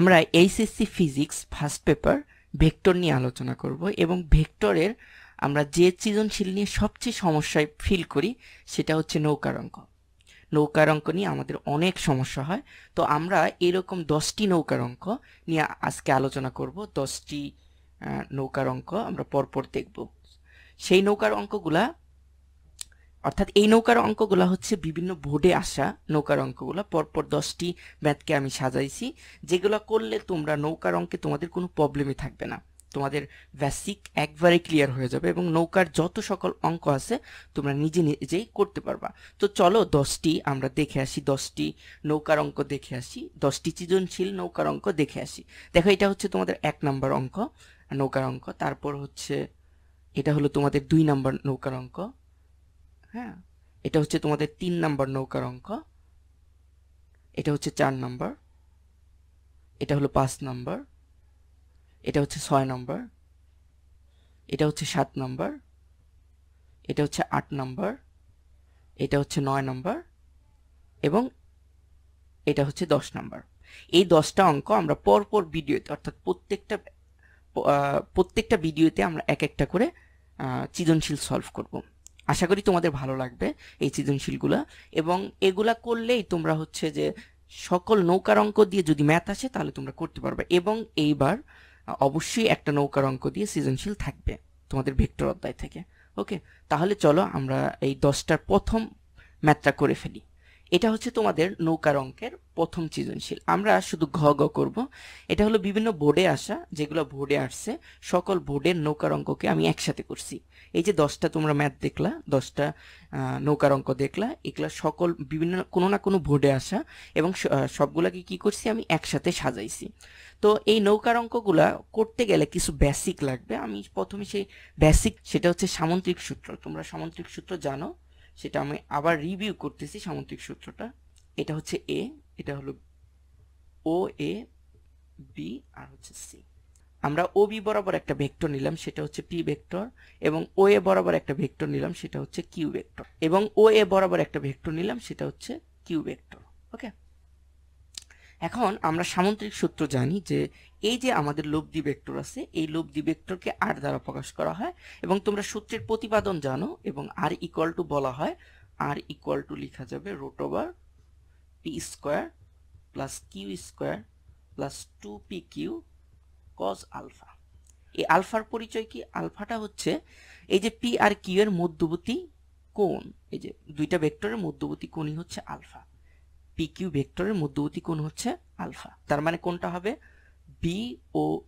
আমরা HSC physics first paper vector নিয়ে আলোচনা করব এবং ভেক্টরের আমরা যে সৃজনশীল নিয়ে সবচেয়ে সমস্যায় ফিল করি সেটা হচ্ছে নৌকার অঙ্ক নৌকার অঙ্ক নিয়ে আমাদের অনেক সমস্যা হয় তো আমরা এরকম দশটি নৌকার অঙ্ক নিয়ে আজকে আলোচনা করব দশটি নৌকার অঙ্ক আমরা পরপর দেখব সেই নৌকার অঙ্কগুলা অর্থাৎ এই নৌকার অঙ্কগুলো হচ্ছে বিভিন্ন বোর্ডে আসা নৌকার অঙ্কগুলো পরপর দশটি ম্যাথকে আমি সাজাইছি যেগুলো করলে তোমরা নৌকার অঙ্কে তোমাদের কোনো প্রবলেমই থাকবে না তোমাদের বেসিক একবারে ক্লিয়ার হয়ে যাবে এবং নৌকার যত সকল অঙ্ক আছে তোমরা নিজে নিজেই করতে পারবা তো চলো দশটি আমরা দেখে আসি দশটি নৌকার অঙ্ক দেখে আসি দশটি সৃজনশীল নৌকার অঙ্ক দেখে আসি দেখো এটা হচ্ছে তোমাদের এক নাম্বার অঙ্ক নৌকার অঙ্ক তারপর হচ্ছে এটা হলো তোমাদের দুই নাম্বার নৌকার অঙ্ক হ্যাঁ এটা হচ্ছে তোমাদের তিন নাম্বার নৌকার অঙ্ক এটা হচ্ছে চার নাম্বার এটা হলো পাঁচ নাম্বার এটা হচ্ছে ছয় নাম্বার এটা হচ্ছে সাত নাম্বার এটা হচ্ছে আট নাম্বার এটা হচ্ছে নয় নাম্বার এবং এটা হচ্ছে দশ নাম্বার এই দশটা অঙ্ক আমরা পরপর ভিডিওতে অর্থাৎ প্রত্যেকটা প্রত্যেকটা ভিডিওতে আমরা এক একটা করে সৃজনশীল সলভ করবো আশা করি তোমাদের ভালো লাগবে এই সৃজনশীলগুলা এবং এগুলা করলেই তোমরা হচ্ছে যে সকল নৌকার অঙ্ক দিয়ে যদি ম্যাথ আসে তাহলে তোমরা করতে পারবে এবং এইবার অবশ্যই একটা নৌকার অঙ্ক দিয়ে সৃজনশীল থাকবে তোমাদের ভেক্টর অধ্যায় থেকে ওকে তাহলে চলো আমরা এই দশটার প্রথম ম্যাথটা করে ফেলি এটা হচ্ছে তোমাদের নৌকার অঙ্কের প্রথম সৃজনশীল আমরা শুধু ঘ ঘ করব এটা হলো বিভিন্ন বোর্ডে আসা যেগুলো বোর্ডে আসছে সকল বোর্ডের নৌকার অঙ্ককে আমি একসাথে করছি এই যে দশটা তোমরা ম্যাথ দেখলা দশটা নৌকার অঙ্ক দেখলা এগুলো সকল বিভিন্ন কোনো না কোনো বোর্ডে আসা এবং সবগুলাকে কি করছি আমি একসাথে সাজাইছি তো এই নৌকার অঙ্কগুলা করতে গেলে কিছু বেসিক লাগবে আমি প্রথমে সেই বেসিক সেটা হচ্ছে সামন্ত্রিক সূত্র তোমরা সামন্ত্রিক সূত্র জানো সেটা আমি আবার রিভিউ করতেছি সামুদ্রিক সূত্রটা এটা হচ্ছে এ এটা হলো ও এ বি আর হচ্ছে সি আমরা ও বি বরাবর একটা ভেক্টর নিলাম সেটা হচ্ছে পি ভেক্টর এবং ও এ বরাবর একটা ভেক্টর নিলাম সেটা হচ্ছে কিউ ভেক্টর এবং ও এ বরাবর একটা ভেক্টর নিলাম সেটা হচ্ছে কিউ ভেক্টর ওকে এখন আমরা সামুদ্রিক সূত্র জানি যে এই যে আমাদের লব্ধি ভেক্টর আছে এই লব্ধি ভেক্টরকে আর দ্বারা প্রকাশ করা হয় এবং তোমরা সূত্রের প্রতিপাদন জানো এবং আর ইকুয়াল টু বলা হয় আর ইকুয়াল টু লেখা যাবে root over P square plus Q square plus two P Q cos alpha এই আলফার পরিচয় কি আলফাটা হচ্ছে এই যে পি আর কিউ এর মধ্যবর্তী কোণ এই যে দুইটা ভেক্টরের মধ্যবর্তী কোণই হচ্ছে আলফা পিকিউ ভেক্টরের মধ্যবর্তী কোণ হচ্ছে আলফা তার মানে কোনটা হবে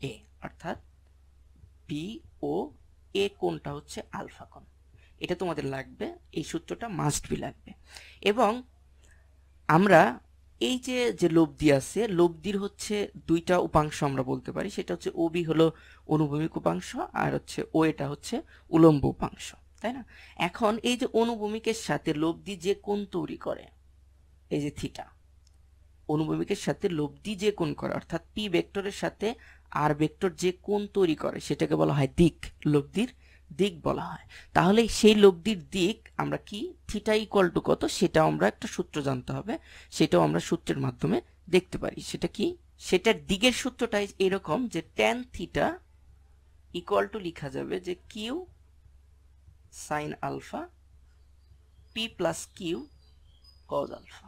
এ অর্থাৎ বিও এ কোনটা হচ্ছে আলফা কোণ এটা তোমাদের লাগবে এই সূত্রটা মাস্ট বি লাগবে এবং আমরা এই যে যে লব্ধি আছে লব্ধির হচ্ছে দুইটা উপাংশ আমরা বলতে পারি সেটা হচ্ছে ওবি হলো অনুভূমিক উপাংশ আর হচ্ছে ও এটা হচ্ছে উলম্ব উপাংশ তাই না এখন এই যে অনুভূমিকের সাথে লব্ধি যে কোণ তৈরি করে এই যে থিটা অনুভূমিকের সাথে লব্ধি যে কোণ করে অর্থাৎ পি ভেক্টরের সাথে আর ভেক্টর যে কোণ তৈরি করে সেটাকে বলা হয় দিক লব্ধির দিক বলা হয় তাহলে সেই লব্ধির দিক আমরা কি থিটা ইকুয়াল টু কত সেটাও আমরা একটা সূত্র জানতে হবে সেটাও আমরা সূত্রের মাধ্যমে দেখতে পারি সেটা কি সেটার দিকের সূত্রটাই এরকম যে ট্যান থিটা ইকুয়াল টু লিখা যাবে যে Q sine alpha P plus Q cos alpha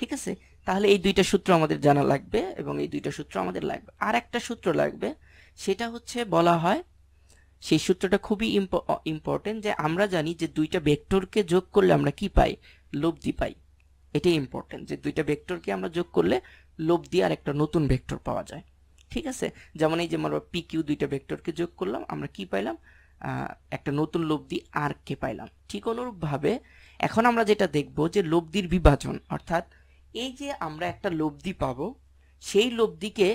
ঠিক আছে তাহলে এই দুইটা সূত্র আমাদের জানা লাগবে এবং এই দুইটা সূত্র আমাদের লাগবে আর একটা সূত্র লাগবে সেটা হচ্ছে বলা হয় সেই সূত্রটা খুবই ইম্পর্টেন্ট যে আমরা জানি যে দুইটা ভেক্টরকে যোগ করলে আমরা কি পাই লব্ধি পাই এটাই ইম্পর্টেন্ট যে দুইটা ভেক্টরকে আমরা যোগ করলে লব্ধি আর একটা নতুন ভেক্টর পাওয়া যায় ঠিক আছে যেমন এই যে আমরা পি কিউ দুইটা ভেক্টরকে যোগ করলাম আমরা কি পাইলাম একটা নতুন লব্ধি আর কে পাইলাম ঠিক অনুরূপভাবে এখন আমরা যেটা দেখব যে লব্ধির বিভাজন অর্থাৎ এই যে আমরা একটা লব্ধি পাব সেই লব্ধিকে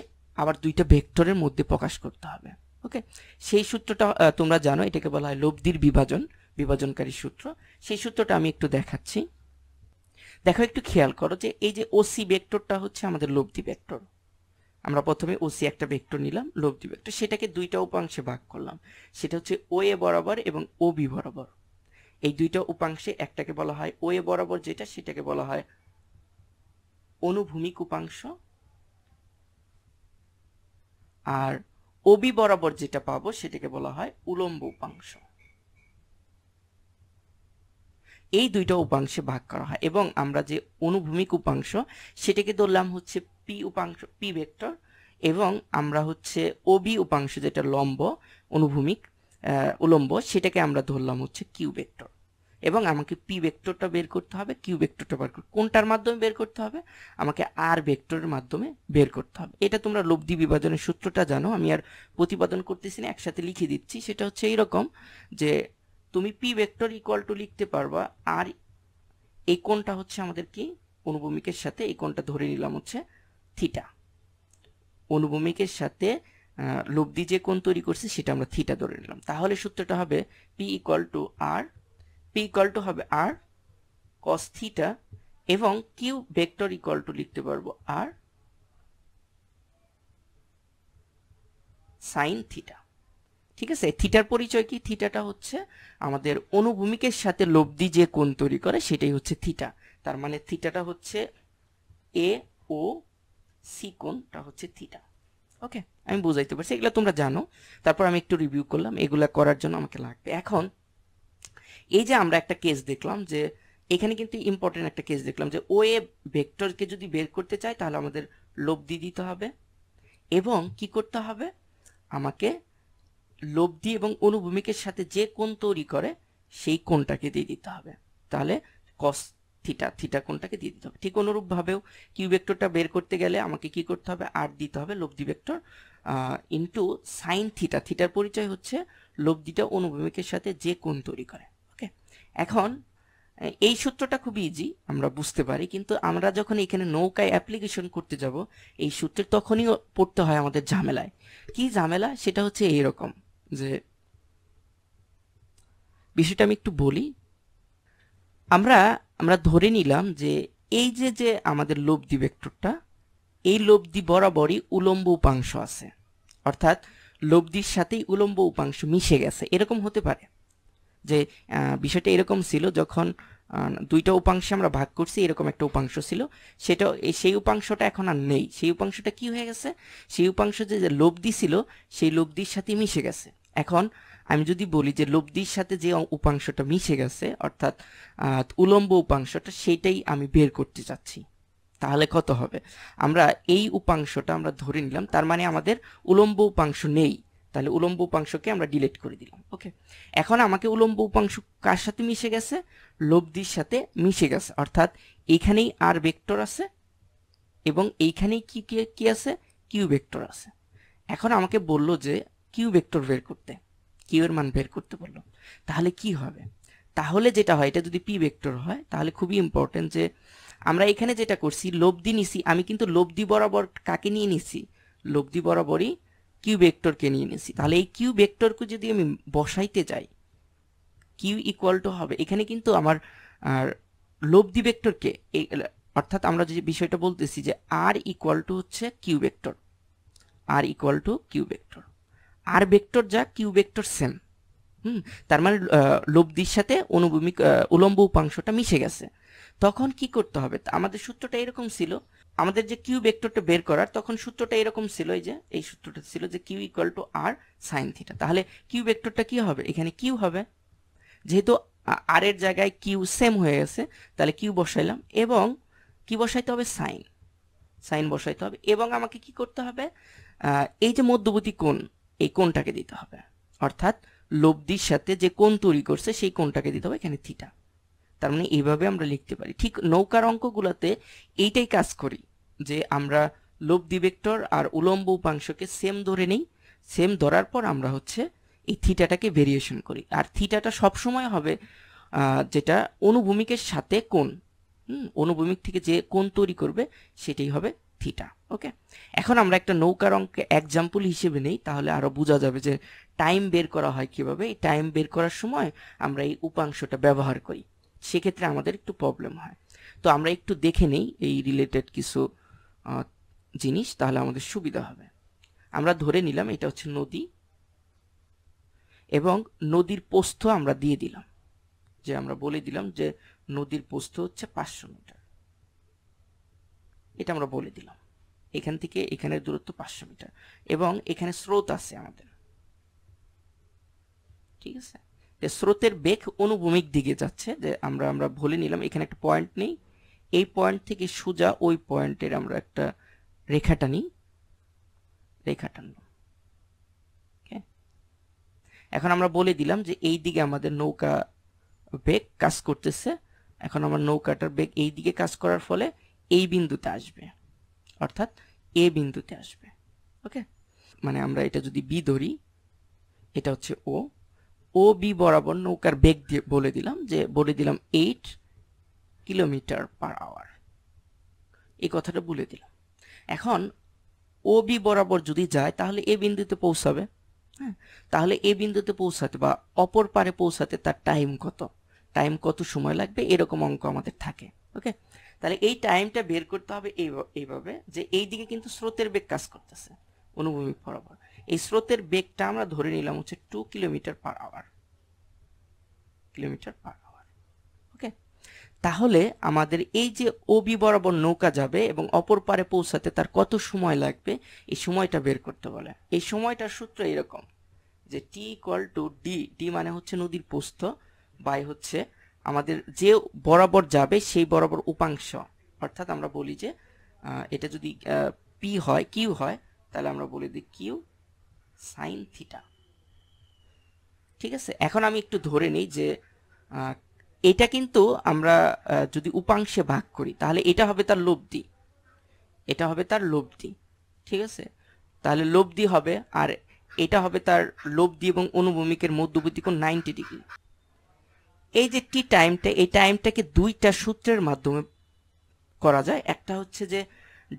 আবার দুইটা ভেক্টরের মধ্যে প্রকাশ করতে হবে ওকে সেই সূত্রটা তোমরা জানো এটাকে বলা হয় লব্ধির বিভাজন বিভাজনকারী সূত্র সেই সূত্রটা আমি একটু দেখাচ্ছি দেখো একটু খেয়াল করো যে এই যে ওসি ভেক্টরটা হচ্ছে আমাদের লব্ধি ভেক্টর আমরা প্রথমে ওসি একটা ভেক্টর নিলাম লব্ধি ভেক্টর সেটাকে দুইটা উপাংশে ভাগ করলাম সেটা হচ্ছে ও এ বরাবর এবং ও বি বরাবর এই দুইটা উপাংশে একটাকে বলা হয় ও এ বরাবর যেটা সেটাকে বলা হয় অনুভূমিক উপাংশ আর ওবি বরাবর যেটা পাবো সেটাকে বলা হয় উলম্ব উপাংশ এই দুইটা উপাংশে ভাগ করা হয় এবং আমরা যে অনুভূমিক উপাংশ সেটাকে ধরলাম হচ্ছে পি উপাংশ পি ভেক্টর এবং আমরা হচ্ছে ওবি উপাংশ যেটা লম্ব অনুভূমিক উলম্ব সেটাকে আমরা ধরলাম হচ্ছে কিউ ভেক্টর এবং আমাকে পি ভেক্টরটা বের করতে হবে কিউ ভেক্টরটা বের করতে কোনটার মাধ্যমে বের করতে হবে আমাকে আর ভেক্টরের মাধ্যমে বের করতে হবে এটা তোমরা লব্ধি বিভাজনের সূত্রটা জানো আমি আর প্রতিপাদন করতেছি না একসাথে লিখে দিচ্ছি সেটা হচ্ছে এইরকম যে তুমি পি ভেক্টর ইকুয়াল টু লিখতে পারবা আর এই কোনটা হচ্ছে আমাদের কি অনুভূমিকের সাথে এই কোনটা ধরে নিলাম হচ্ছে থিটা অনুভূমিকের সাথে লব্ধি যে কোণ তৈরি করছে সেটা আমরা থিটা ধরে নিলাম তাহলে সূত্রটা হবে P equal to R P equal to হবে আর কস থিটা এবং কিউ ভেক্টর ইকুয়াল টু লিখতে পারবো আর সাইন থিটা ঠিক আছে থিটার পরিচয় কি থিটাটা হচ্ছে আমাদের অনুভূমিকের সাথে লব্ধি যে কোণ তৈরি করে সেটাই হচ্ছে থিটা তার মানে থিটাটা হচ্ছে এ ও সি কোণটা হচ্ছে থিটা ওকে আমি বুঝাইতে পারছি এগুলো তোমরা জানো তারপর আমি একটু রিভিউ করলাম এগুলা করার জন্য আমাকে লাগবে এখন এই যে আমরা একটা কেস দেখলাম যে এখানে কিন্তু ইম্পর্টেন্ট একটা কেস দেখলাম যে ও এ ভেক্টরকে যদি বের করতে চাই তাহলে আমাদের দিয়ে দিতে হবে এবং কি করতে হবে আমাকে লব্ধি এবং অনুভূমিকের সাথে যে কোণ তৈরি করে সেই কোণটাকে দিয়ে দিতে হবে তাহলে কস থিটা থিটা কোণটাকে দিয়ে দিতে হবে ঠিক অনুরূপভাবেও কিউ ভেক্টরটা বের করতে গেলে আমাকে কি করতে হবে আর দিতে হবে লব্ধি ভেক্টর ইন্টু সাইন থিটা থিটার পরিচয় হচ্ছে লব্ধিটা অনুভূমিকের সাথে যে কোণ তৈরি করে এখন এই সূত্রটা খুবই ইজি আমরা বুঝতে পারি কিন্তু আমরা যখন এখানে নৌকায় অ্যাপ্লিকেশন করতে যাব এই সূত্রের তখনই পড়তে হয় আমাদের ঝামেলায় কি ঝামেলা সেটা হচ্ছে এইরকম যে বিষয়টা আমি একটু বলি আমরা আমরা ধরে নিলাম যে এই যে যে আমাদের লব্ধি ভেক্টরটা এই লব্ধি বরাবরই উলম্ব উপাংশ আছে অর্থাৎ লব্ধির সাথেই উলম্ব উপাংশ মিশে গেছে এরকম হতে পারে যে বিষয়টা এরকম ছিল যখন দুইটা উপাংশে আমরা ভাগ করছি এরকম একটা উপাংশ ছিল সেটা সেই উপাংশটা এখন আর নেই সেই উপাংশটা কি হয়ে গেছে সেই উপাংশ যে লব্ধি ছিল সেই লব্ধির সাথে মিশে গেছে এখন আমি যদি বলি যে লব্ধির সাথে যে উপাংশটা মিশে গেছে অর্থাৎ উলম্ব উপাংশটা সেটাই আমি বের করতে চাচ্ছি তাহলে কত হবে আমরা এই উপাংশটা আমরা ধরে নিলাম তার মানে আমাদের উলম্ব উপাংশ নেই তাহলে উলম্ব উপাংশকে আমরা ডিলেট করে দিলাম ওকে এখন আমাকে উলম্ব উপাংশ কার সাথে মিশে গেছে লব্ধির সাথে মিশে গেছে অর্থাৎ এইখানেই আর ভেক্টর আছে এবং এইখানেই কি কি আছে কিউ ভেক্টর আছে এখন আমাকে বলল যে কিউ ভেক্টর বের করতে কিউ এর মান বের করতে বলল তাহলে কি হবে তাহলে যেটা হয় এটা যদি পি ভেক্টর হয় তাহলে খুবই ইম্পর্টেন্ট যে আমরা এখানে যেটা করছি লব্ধি নিছি আমি কিন্তু লব্ধি বরাবর কাকে নিয়ে নিছি লব্ধি বরাবরই কিউ ভেক্টরকে নিয়ে নিছি তাহলে এই কিউ ভেক্টরকে যদি আমি বসাইতে যাই কিউ ইকুয়াল টু হবে এখানে কিন্তু আমার আর লব্ধি ভেক্টরকে অর্থাৎ আমরা যে বিষয়টা বলতেছি যে আর ইকুয়াল টু হচ্ছে Q vector R equal to Q vector R vector যা কিউ ভেক্টর সেম হুম তার মানে লব্ধির সাথে অনুভূমিক উলম্ব উপাংশটা মিশে গেছে তখন কি করতে হবে আমাদের সূত্রটা এরকম ছিল আমাদের যে কিউ ভেক্টরটা বের করার তখন সূত্রটা এরকম ছিল যে এই সূত্রটা ছিল যে Q equal to R sine theta তাহলে কিউ ভেক্টরটা কি হবে এখানে কিউ হবে যেহেতু আর এর জায়গায় কিউ সেম হয়ে গেছে তাহলে কিউ বসাইলাম এবং কি বসাইতে হবে সাইন সাইন বসাইতে হবে এবং আমাকে কি করতে হবে এই যে মধ্যবর্তী কোণ এই কোণটাকে দিতে হবে অর্থাৎ লব্ধির সাথে যে কোণ তৈরি করছে সেই কোণটাকে দিতে হবে এখানে থিটা তার মানে এইভাবে আমরা লিখতে পারি ঠিক নৌকার অঙ্কগুলোতে এইটাই কাজ করি যে আমরা লব্ধি ভেক্টর আর উলম্ব উপাংশকে সেম ধরে নিই সেম ধরার পর আমরা হচ্ছে এই থিটাটাকে ভেরিয়েশন করি আর থিটাটা সবসময় হবে যেটা অনুভূমিকের সাথে কোন অনুভূমিক থেকে যে কোন তৈরি করবে সেটাই হবে থিটা ওকে এখন আমরা একটা নৌকার অঙ্কে এক্সাম্পল হিসেবে নেই তাহলে আরও বোঝা যাবে যে টাইম বের করা হয় কিভাবে এই টাইম বের করার সময় আমরা এই উপাংশটা ব্যবহার করি সেক্ষেত্রে আমাদের একটু প্রবলেম হয় তো আমরা একটু দেখে নেই এই রিলেটেড কিছু জিনিস তাহলে আমাদের সুবিধা হবে আমরা ধরে নিলাম এটা হচ্ছে নদী এবং নদীর পোস্ত আমরা দিয়ে দিলাম যে আমরা বলে দিলাম যে নদীর পোস্ত হচ্ছে পাঁচশো মিটার এটা আমরা বলে দিলাম এখান থেকে এখানের দূরত্ব পাঁচশো মিটার এবং এখানে স্রোত আছে আমাদের ঠিক আছে যে স্রোতের বেগ অনুভূমিক দিকে যাচ্ছে যে আমরা আমরা বলে নিলাম এখানে একটা পয়েন্ট নেই এই পয়েন্ট থেকে সোজা ওই পয়েন্টের আমরা একটা রেখা টানি রেখা টানলাম এখন আমরা বলে দিলাম যে এই দিকে আমাদের নৌকা বেগ কাজ করতেছে এখন আমার নৌকাটার বেগ এই দিকে কাজ করার ফলে এই বিন্দুতে আসবে অর্থাৎ এ বিন্দুতে আসবে ওকে মানে আমরা এটা যদি বি ধরি এটা হচ্ছে ও ও বি বরাবর নৌকার বেগ দিয়ে বলে দিলাম যে বলে দিলাম এইট কিলোমিটার পার আওয়ার এই কথাটা বলে দিলাম এখন ও বি বরাবর যদি যায় তাহলে এ বিন্দুতে পৌঁছাবে হ্যাঁ তাহলে এ বিন্দুতে পৌঁছাতে বা অপর পারে পৌঁছাতে তার টাইম কত টাইম কত সময় লাগবে এরকম অঙ্ক আমাদের থাকে ওকে তাহলে এই টাইমটা বের করতে হবে এইভাবে যে এই দিকে কিন্তু স্রোতের বেগ কাজ করতেছে অনুভূমিক বরাবর এই স্রোতের বেগটা আমরা ধরে নিলাম হচ্ছে two kilometre per hour kilometre per তাহলে আমাদের এই যে ওবি বরাবর নৌকা যাবে এবং অপর পারে পৌঁছাতে তার কত সময় লাগবে এই সময়টা বের করতে বলে এই সময়টার সূত্র এরকম যে T equal to D D মানে হচ্ছে নদীর পোস্ত বাই হচ্ছে আমাদের যে বরাবর যাবে সেই বরাবর উপাংশ অর্থাৎ আমরা বলি যে এটা যদি পি হয় কিউ হয় তাহলে আমরা বলি দিই কিউ সাইন থিটা ঠিক আছে এখন আমি একটু ধরে নিই যে এটা কিন্তু আমরা যদি উপাংশে ভাগ করি তাহলে এটা হবে তার লব্ধি এটা হবে তার লব্ধি ঠিক আছে তাহলে লব্ধি হবে আর এটা হবে তার লব্ধি এবং অনুভূমিকের মধ্যবর্তী কোণ নাইনটি ডিগ্রি এই যে টি টাইমটা এই টাইমটাকে দুইটা সূত্রের মাধ্যমে করা যায় একটা হচ্ছে যে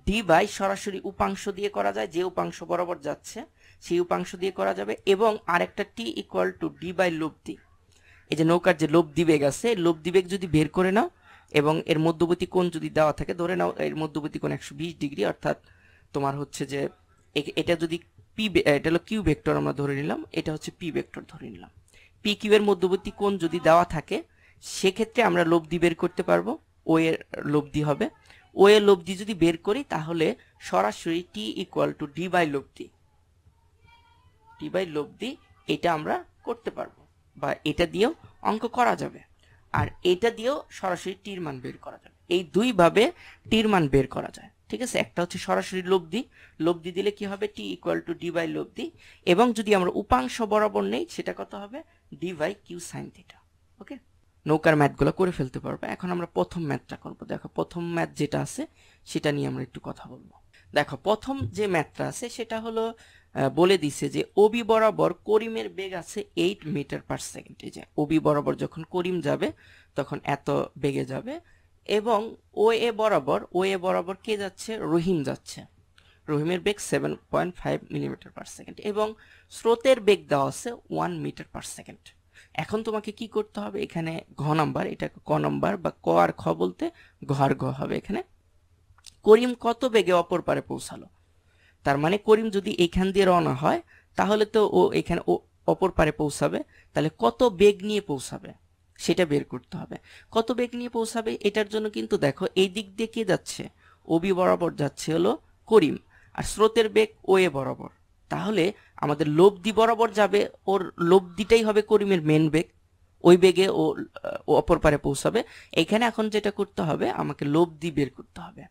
ডি বাই সরাসরি উপাংশ দিয়ে করা যায় যে উপাংশ বরাবর যাচ্ছে সেই উপাংশ দিয়ে করা যাবে এবং আরেকটা T equal to D by লব্ধি এই যে নৌকার যে লোভ দিবেগ আছে দিবেগ যদি বের করে নাও এবং এর মধ্যবর্তী কোণ যদি দেওয়া থাকে ধরে নাও এর মধ্যবর্তী কোণ একশো ডিগ্রি অর্থাৎ তোমার হচ্ছে যে এটা যদি পি এটা হলো কিউ ভেক্টর আমরা ধরে নিলাম এটা হচ্ছে পি ভেক্টর ধরে নিলাম পি কিউ এর মধ্যবর্তী কোণ যদি দেওয়া থাকে সেক্ষেত্রে আমরা লব্ধি বের করতে পারবো ও এর লব্ধি হবে ও এর লব্ধি যদি বের করি তাহলে সরাসরি T equal to D by লব্ধি ডি বাই লব্ধি এটা আমরা করতে পারবো বা এটা দিয়েও অঙ্ক করা যাবে আর এটা দিয়েও সরাসরি টির মান বের করা যাবে এই দুইভাবে টির মান বের করা যায় ঠিক আছে একটা হচ্ছে সরাসরি লব্ধি লব্ধি দিলে কি হবে T equal to D by লব্ধি এবং যদি আমরা উপাংশ বরাবর নেই সেটা কত হবে D by Q sine theta okay নৌকার ম্যাথগুলো করে ফেলতে পারবো এখন আমরা প্রথম ম্যাথটা করবো দেখো প্রথম ম্যাথ যেটা আছে সেটা নিয়ে আমরা একটু কথা বলবো দেখো প্রথম যে ম্যাথটা আছে সেটা হলো বলে দিছে যে ওবি বরাবর করিমের বেগ আছে এইট মিটার পার সেকেন্ডে যে ওবি বরাবর যখন করিম যাবে তখন এত বেগে যাবে এবং ও এ বরাবর ও এ বরাবর কে যাচ্ছে রহিম যাচ্ছে রহিমের বেগ seven point five millimetre per second এবং স্রোতের বেগ দেওয়া আছে ওয়ান মিটার পার সেকেন্ড এখন তোমাকে কি করতে হবে এখানে ঘ নাম্বার এটা ক নাম্বার বা ক আর খ বলতে ঘর ঘ হবে এখানে করিম কত বেগে অপর পারে পৌঁছালো তার মানে করিম যদি এইখান দিয়ে রওনা হয় তাহলে তো ও এখানে ও অপর পারে পৌঁছাবে তাহলে কত বেগ নিয়ে পৌঁছাবে সেটা বের করতে হবে কত বেগ নিয়ে পৌঁছাবে এটার জন্য কিন্তু দেখো এই দিক দিয়ে কে যাচ্ছে ওবি বরাবর যাচ্ছে হলো করিম আর স্রোতের বেগ ও এ বরাবর তাহলে আমাদের লব্ধি বরাবর যাবে ওর লব্ধিটাই হবে করিমের মেন বেগ ওই বেগে ও অপর পারে পৌঁছাবে এখানে এখন যেটা করতে হবে আমাকে লব্ধি বের করতে হবে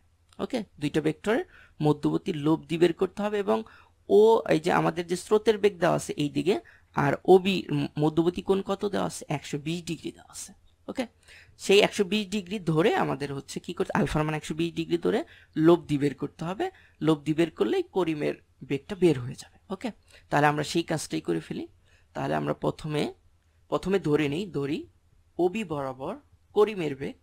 ওকে দুইটা ভেক্টরের মধ্যবর্তী দি বের করতে হবে এবং ও এই যে আমাদের যে স্রোতের বেগ দেওয়া আছে এই দিকে আর ওবি মধ্যবর্তী কোন কত দেওয়া আছে একশো ডিগ্রি দেওয়া আছে ওকে সেই একশো ডিগ্রি ধরে আমাদের হচ্ছে কি করতে আলফার মান একশো ডিগ্রি ধরে দি বের করতে হবে দি বের করলেই করিমের বেগটা বের হয়ে যাবে ওকে তাহলে আমরা সেই কাজটাই করে ফেলি তাহলে আমরা প্রথমে প্রথমে ধরে নিই ধরি ওবি বরাবর করিমের বেগ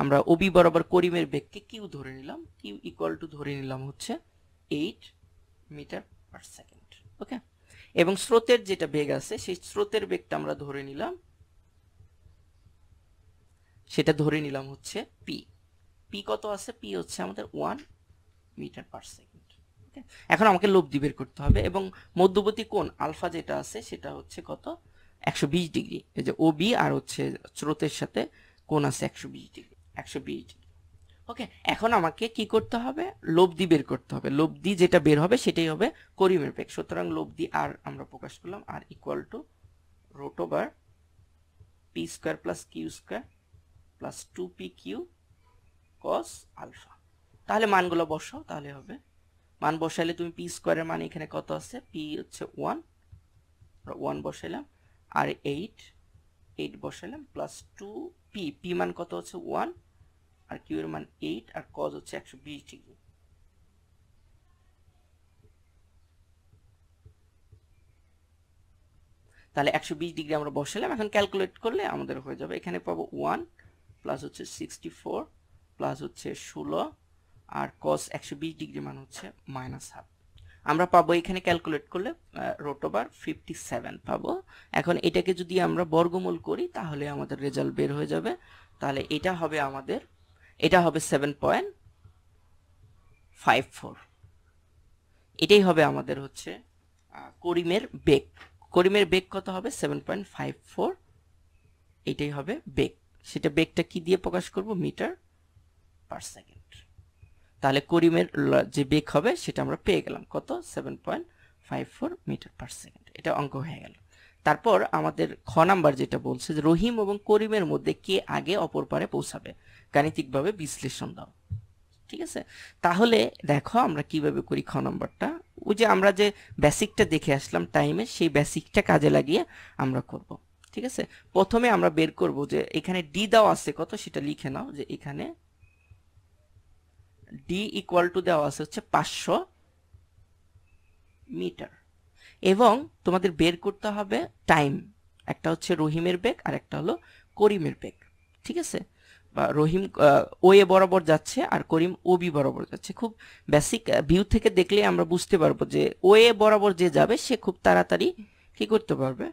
আমরা ওবি বরাবর করিমের বেগকে কিউ ধরে নিলাম কিউ ইকুয়াল টু ধরে নিলাম হচ্ছে eight metre per second okay এবং স্রোতের যেটা বেগ আছে সেই স্রোতের বেগটা আমরা ধরে নিলাম সেটা ধরে নিলাম হচ্ছে পি পি কত আছে পি হচ্ছে আমাদের ওয়ান মিটার পার সেকেন্ড এখন আমাকে লব্ধি বের করতে হবে এবং মধ্যবর্তী কোণ আলফা যেটা আছে সেটা হচ্ছে কত একশো ডিগ্রি এই যে ওবি আর হচ্ছে স্রোতের সাথে কোণ আছে একশো ডিগ্রি একশো বিশ ওকে এখন আমাকে কি করতে হবে লব্ধি বের করতে হবে লব্ধি যেটা বের হবে সেটাই হবে করিমের বেগ সুতরাং লব্ধি আর আমরা প্রকাশ করলাম R equal to root over P square plus Q square plus two P Q cos alpha তাহলে মানগুলো বসাও তাহলে হবে মান বসাইলে তুমি পি স্কোয়ারের মান এখানে কত আছে পি হচ্ছে ওয়ান ওয়ান বসাইলাম আর এইট এইট বসাইলাম প্লাস টু পি পি মান কত হচ্ছে ওয়ান আর কিউ এর মান এইট আর কজ হচ্ছে একশো বিশ ডিগ্রি তাহলে একশো বিশ ডিগ্রি আমরা বসালাম এখন ক্যালকুলেট করলে আমাদের হয়ে যাবে এখানে পাবো ওয়ান প্লাস হচ্ছে সিক্সটি ফোর প্লাস হচ্ছে ষোলো আর কস একশো বিশ ডিগ্রি মান হচ্ছে মাইনাস হাফ আমরা পাবো এখানে ক্যালকুলেট করলে রোটোবার ফিফটি সেভেন পাবো এখন এটাকে যদি আমরা বর্গমূল করি তাহলে আমাদের রেজাল্ট বের হয়ে যাবে তাহলে এটা হবে আমাদের এটা হবে সেভেন পয়েন্ট ফাইভ ফোর এটাই হবে আমাদের হচ্ছে করিমের বেগ করিমের বেগ কত হবে সেভেন পয়েন্ট ফাইভ ফোর এটাই হবে বেগ সেটা বেগটা কি দিয়ে প্রকাশ করব মিটার পার সেকেন্ড তাহলে করিমের যে বেগ হবে সেটা আমরা পেয়ে গেলাম কত seven point five four metre per second এটা অঙ্ক হয়ে গেল তারপর আমাদের খ নাম্বার যেটা বলছে যে রহিম এবং করিমের মধ্যে কে আগে অপর পারে পৌঁছাবে গাণিতিকভাবে বিশ্লেষণ দাও ঠিক আছে তাহলে দেখো আমরা কিভাবে করি খ নম্বরটা ওই যে আমরা যে বেসিকটা দেখে আসলাম টাইমে সেই বেসিকটা কাজে লাগিয়ে আমরা করব ঠিক আছে প্রথমে আমরা বের করব যে এখানে ডি দাও আছে কত সেটা লিখে নাও যে এখানে ডি ইকুয়াল টু দেওয়া আছে হচ্ছে পাঁচশো মিটার এবং তোমাদের বের করতে হবে টাইম একটা হচ্ছে রহিমের বেগ আর একটা হলো করিমের বেগ ঠিক আছে রহিম ও এ বরাবর যাচ্ছে আর করিম ও বি বরাবর যাচ্ছে খুব বেসিক ভিউ থেকে দেখলে আমরা বুঝতে পারবো যে ও এ বরাবর যে যাবে সে খুব তাড়াতাড়ি কি করতে পারবে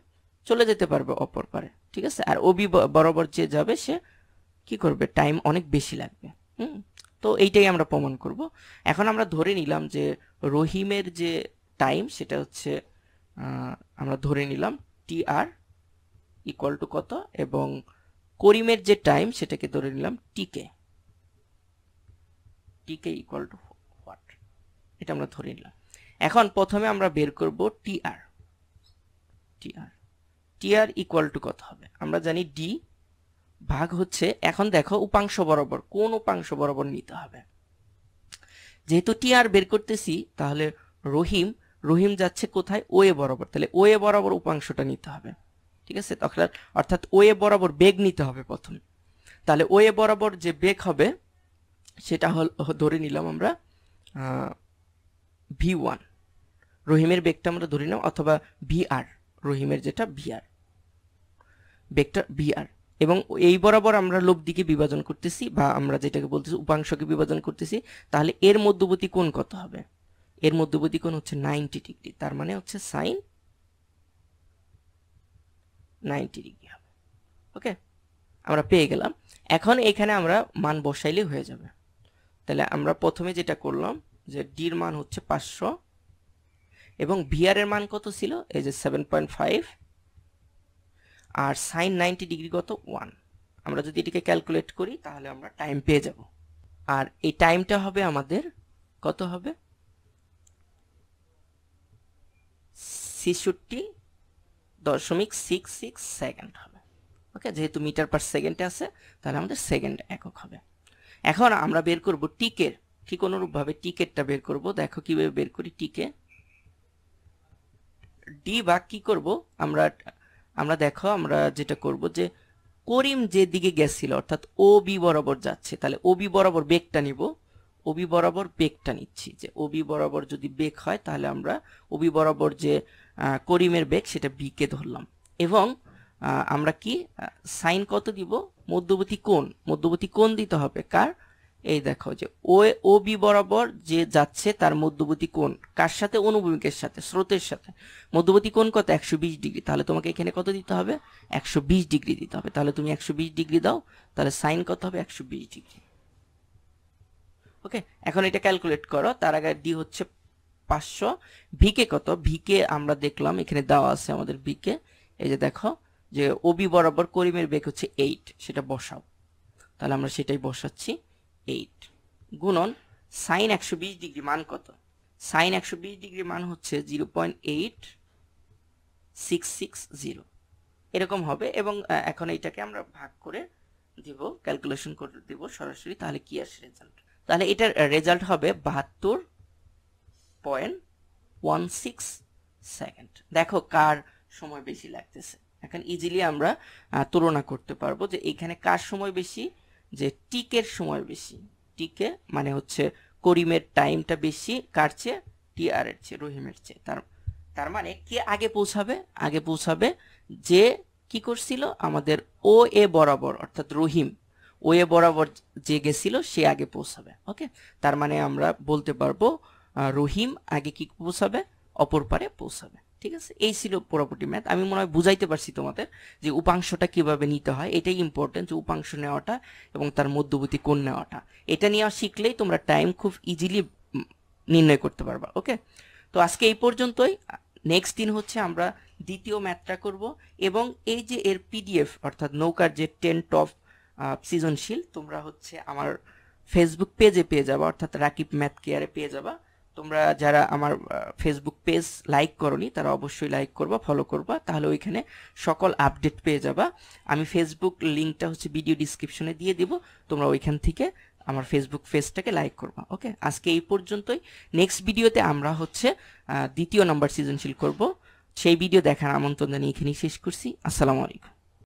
চলে যেতে পারবে অপর পারে ঠিক আছে আর ওবি বরাবর যে যাবে সে কি করবে টাইম অনেক বেশি লাগবে হুম তো এইটাই আমরা প্রমাণ করব এখন আমরা ধরে নিলাম যে রহিমের যে টাইম সেটা হচ্ছে আমরা ধরে নিলাম টি আর ইকুয়াল টু কত এবং করিমের যে টাইম সেটাকে ধরে নিলাম টিকে টিকে ইকুয়াল টু হোয়াট এটা আমরা ধরে নিলাম এখন প্রথমে আমরা বের করব টি আর টি আর টি আর ইকুয়াল টু কত হবে আমরা জানি ডি ভাগ হচ্ছে এখন দেখো উপাংশ বরাবর কোন উপাংশ বরাবর নিতে হবে যেহেতু টি আর বের করতেছি তাহলে রহিম রহিম যাচ্ছে কোথায় ও এ বরাবর তাহলে ও এ বরাবর উপাংশটা নিতে হবে ঠিক আছে তখন অর্থাৎ ও এ বরাবর বেগ নিতে হবে প্রথম তাহলে ও এ বরাবর যে বেগ হবে সেটা হল ধরে নিলাম আমরা ভি ওয়ান রহিমের বেগটা আমরা ধরে নিলাম অথবা ভি আর রহিমের যেটা ভি আর বেগটা ভি আর এবং এই বরাবর আমরা দিকে বিভাজন করতেছি বা আমরা যেটাকে বলতেছি উপাংশকে বিভাজন করতেছি তাহলে এর মধ্যবর্তী কোন কত হবে এর মধ্যবর্তী কোণ হচ্ছে নাইনটি ডিগ্রি তার মানে হচ্ছে সাইন নাইনটি ডিগ্রি হবে ওকে আমরা পেয়ে গেলাম এখন এখানে আমরা মান বসাইলে হয়ে যাবে তাহলে আমরা প্রথমে যেটা করলাম যে ডির মান হচ্ছে পাঁচশো এবং ভিআর এর মান কত ছিল এই যে seven point five R sine ninety degree কত ওয়ান আমরা যদি এটিকে ক্যালকুলেট করি তাহলে আমরা টাইম পেয়ে যাব আর এই টাইমটা হবে আমাদের কত হবে ছেষট্টি দশমিক সিক্স সিক্স সেকেন্ড হবে ওকে যেহেতু মিটার পার সেকেন্ডে আছে তাহলে আমাদের সেকেন্ড একক হবে এখন আমরা বের করব টিকের ঠিক অনুরূপভাবে টিকেটটা বের করব দেখো কিভাবে বের করি টিকে ডি বা কি করব আমরা আমরা দেখো আমরা যেটা করব যে করিম যেদিকে গেছিল অর্থাৎ ও বি বরাবর যাচ্ছে তাহলে ও বি বরাবর বেগটা নিব ওবি বরাবর বেগটা নিচ্ছি যে ওবি বরাবর যদি বেগ হয় তাহলে আমরা ওবি বরাবর যে করিমের বেগ সেটা কে ধরলাম এবং আমরা কি সাইন কত দিব মধ্যবর্তী কোন মধ্যবর্তী কোন দিতে হবে কার এই দেখো যে ও ও বি বরাবর যে যাচ্ছে তার মধ্যবর্তী কোন কার সাথে অনুভূমিকের সাথে স্রোতের সাথে মধ্যবর্তী কোন কত একশো ডিগ্রি তাহলে তোমাকে এখানে কত দিতে হবে একশো ডিগ্রি দিতে হবে তাহলে তুমি একশো ডিগ্রি দাও তাহলে সাইন কত হবে একশো ডিগ্রি ওকে এখন এটা ক্যালকুলেট করো তার আগে ডি হচ্ছে পাঁচশো ভিকে কত ভিকে আমরা দেখলাম এখানে দেওয়া আছে আমাদের ভিকে এই যে দেখো যে ওবি বরাবর করিমের বেগ হচ্ছে এইট সেটা বসাও তাহলে আমরা সেটাই বসাচ্ছি এইট গুণন সাইন একশো বিশ ডিগ্রি মান কত সাইন একশো বিশ ডিগ্রি মান হচ্ছে zero point eight six six zero এরকম হবে এবং এখন এইটাকে আমরা ভাগ করে দিব ক্যালকুলেশন করে দিব সরাসরি তাহলে কি আসে রেজাল্ট তাহলে এটার রেজাল্ট হবে বাহাত্তর পয়েন্ট ওয়ান সিক্স সেকেন্ড দেখো কার সময় বেশি লাগতেছে এখন ইজিলি আমরা তুলনা করতে পারবো যে এখানে কার সময় বেশি যে টিকের সময় বেশি টিকে মানে হচ্ছে করিমের টাইমটা বেশি কার চেয়ে আর এর চেয়ে রহিমের চেয়ে তার তার মানে কে আগে পৌঁছাবে আগে পৌঁছাবে যে কি করছিল আমাদের ও এ বরাবর অর্থাৎ রহিম ও এ বরাবর যে গেছিল সে আগে পৌঁছাবে ওকে তার মানে আমরা বলতে পারবো রহিম আগে কি পৌঁছাবে অপর পারে পৌঁছাবে ঠিক আছে এই ছিল প্রপার্টি ম্যাথ আমি মনে হয় বুঝাইতে পারছি তোমাদের যে উপাংশটা কিভাবে নিতে হয় এটাই ইম্পর্টেন্ট যে উপাংশ নেওয়াটা এবং তার মধ্যবর্তী কোন নেওয়াটা এটা নেওয়া শিখলেই তোমরা টাইম খুব ইজিলি নির্ণয় করতে পারবা ওকে তো আজকে এই পর্যন্তই নেক্সট দিন হচ্ছে আমরা দ্বিতীয় ম্যাথটা করব এবং এই যে এর পিডিএফ অর্থাৎ নৌকার যে টেন টপ সৃজনশীল তোমরা হচ্ছে আমার ফেসবুক পেজে পেয়ে যাবা অর্থাৎ রাকিব ম্যাথ কেয়ারে পেয়ে যাবা তোমরা যারা আমার ফেসবুক পেজ লাইক করনি তারা অবশ্যই লাইক করবা ফলো করবা তাহলে ওইখানে সকল আপডেট পেয়ে যাবা আমি ফেসবুক লিঙ্কটা হচ্ছে ভিডিও ডিসক্রিপশনে দিয়ে দিব তোমরা ওইখান থেকে আমার ফেসবুক পেজটাকে লাইক করবা ওকে আজকে এই পর্যন্তই নেক্সট ভিডিওতে আমরা হচ্ছে দ্বিতীয় নম্বর সৃজনশীল করব সেই ভিডিও দেখার আমন্ত্রণ জানিয়ে এখানেই শেষ করছি আসসালামু আলাইকুম